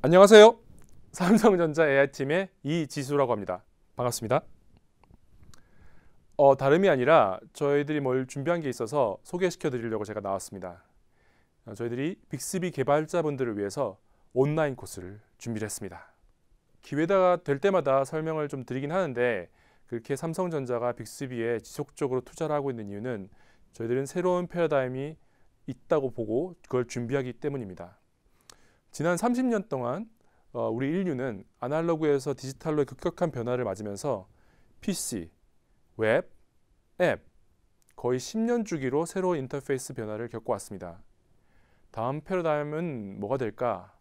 안녕하세요. 삼성전자 AI팀의 이지수라고 합니다. 반갑습니다. 어, 다름이 아니라 저희들이 뭘 준비한 게 있어서 소개시켜 드리려고 제가 나왔습니다. 어, 저희들이 빅스비 개발자분들을 위해서 온라인 코스를 준비를 했습니다. 기회가 될 때마다 설명을 좀 드리긴 하는데 그렇게 삼성전자가 빅스비에 지속적으로 투자를 하고 있는 이유는 저희들은 새로운 패러다임이 있다고 보고 그걸 준비하기 때문입니다. 지난 30년 동안 어, 우리 인류는 아날로그에서 디지털로 급격한 변화를 맞으면서 PC, 웹, 앱 거의 10년 주기로 새로운 인터페이스 변화를 겪어왔습니다. 다음 패러다임은 뭐가 될까?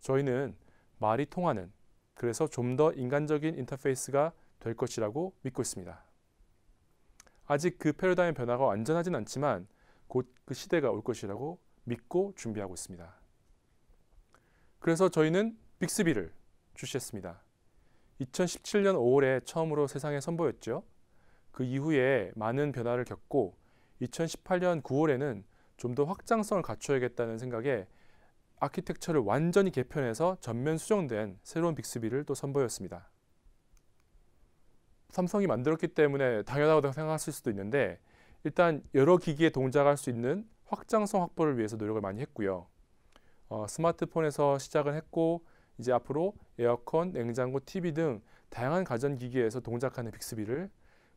저희는 말이 통하는 그래서 좀 더 인간적인 인터페이스가 될 것이라고 믿고 있습니다. 아직 그 패러다임 변화가 완전하진 않지만 곧 그 시대가 올 것이라고 믿고 준비하고 있습니다. 그래서 저희는 빅스비를 출시했습니다. 2017년 5월에 처음으로 세상에 선보였죠. 그 이후에 많은 변화를 겪고 2018년 9월에는 좀 더 확장성을 갖춰야겠다는 생각에 아키텍처를 완전히 개편해서 전면 수정된 새로운 빅스비를 또 선보였습니다. 삼성이 만들었기 때문에 당연하다고 생각하실 수도 있는데 일단 여러 기기에 동작할 수 있는 확장성 확보를 위해서 노력을 많이 했고요. 어, 스마트폰에서 시작을 했고 이제 앞으로 에어컨, 냉장고, TV 등 다양한 가전기기에서 동작하는 빅스비를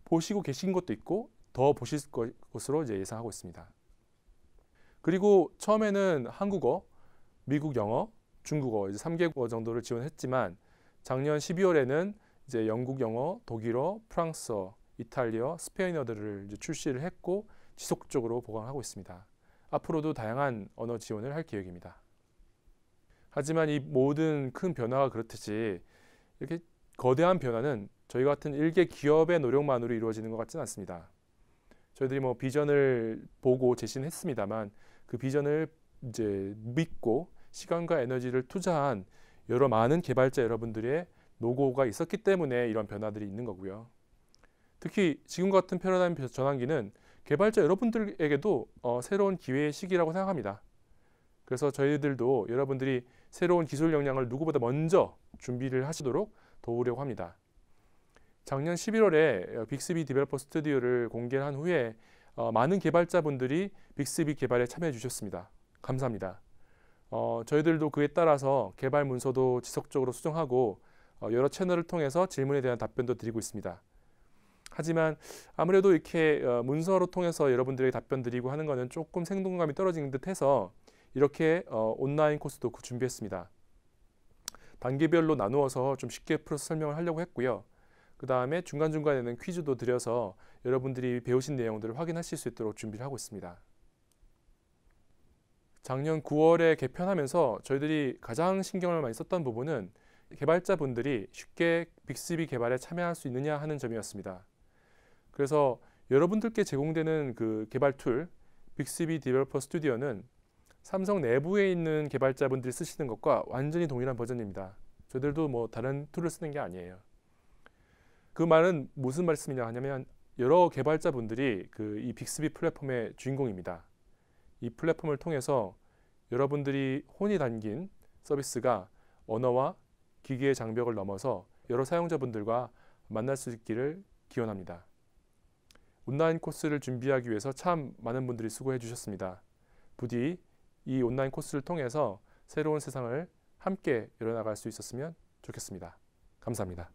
보시고 계신 것도 있고 더 보실 것으로 이제 예상하고 있습니다. 그리고 처음에는 한국어, 미국 영어, 중국어 이제 3개국 어 정도를 지원했지만 작년 12월에는 이제 영국 영어, 독일어, 프랑스어, 이탈리어, 스페인어들을 이제 출시를 했고 지속적으로 보강하고 있습니다. 앞으로도 다양한 언어 지원을 할 계획입니다. 하지만 이 모든 큰 변화가 그렇듯이 이렇게 거대한 변화는 저희 같은 일개 기업의 노력만으로 이루어지는 것 같지는 않습니다. 저희들이 뭐 비전을 보고 제시 했습니다만 그 비전을 이제 믿고 시간과 에너지를 투자한 여러 많은 개발자 여러분들의 노고가 있었기 때문에 이런 변화들이 있는 거고요. 특히 지금 같은 패러다임 전환기는 개발자 여러분들에게도 어, 새로운 기회의 시기라고 생각합니다. 그래서 저희들도 여러분들이 새로운 기술 역량을 누구보다 먼저 준비를 하시도록 도우려고 합니다. 작년 11월에 어, 빅스비 디벨퍼 스튜디오를 공개한 후에 어, 많은 개발자분들이 빅스비 개발에 참여해 주셨습니다. 감사합니다. 어, 저희들도 그에 따라서 개발 문서도 지속적으로 수정하고 어, 여러 채널을 통해서 질문에 대한 답변도 드리고 있습니다. 하지만 아무래도 이렇게 문서로 통해서 여러분들에게 답변 드리고 하는 것은 조금 생동감이 떨어지는 듯해서 이렇게 어, 온라인 코스도 그 준비했습니다. 단계별로 나누어서 좀 쉽게 풀어서 설명을 하려고 했고요. 그 다음에 중간중간에는 퀴즈도 드려서 여러분들이 배우신 내용들을 확인하실 수 있도록 준비를 하고 있습니다. 작년 9월에 개편하면서 저희들이 가장 신경을 많이 썼던 부분은 개발자분들이 쉽게 빅스비 개발에 참여할 수 있느냐 하는 점이었습니다. 그래서 여러분들께 제공되는 그 개발 툴 빅스비 디벨퍼 스튜디오는 삼성 내부에 있는 개발자분들이 쓰시는 것과 완전히 동일한 버전입니다. 저들도 뭐 다른 툴을 쓰는 게 아니에요. 그 말은 무슨 말씀이냐 하냐면 여러 개발자분들이 그 이 빅스비 플랫폼의 주인공입니다. 이 플랫폼을 통해서 여러분들이 혼이 담긴 서비스가 언어와 기기의 장벽을 넘어서 여러 사용자분들과 만날 수 있기를 기원합니다. 온라인 코스를 준비하기 위해서 참 많은 분들이 수고해 주셨습니다. 부디 이 온라인 코스를 통해서 새로운 세상을 함께 열어나갈 수 있었으면 좋겠습니다. 감사합니다.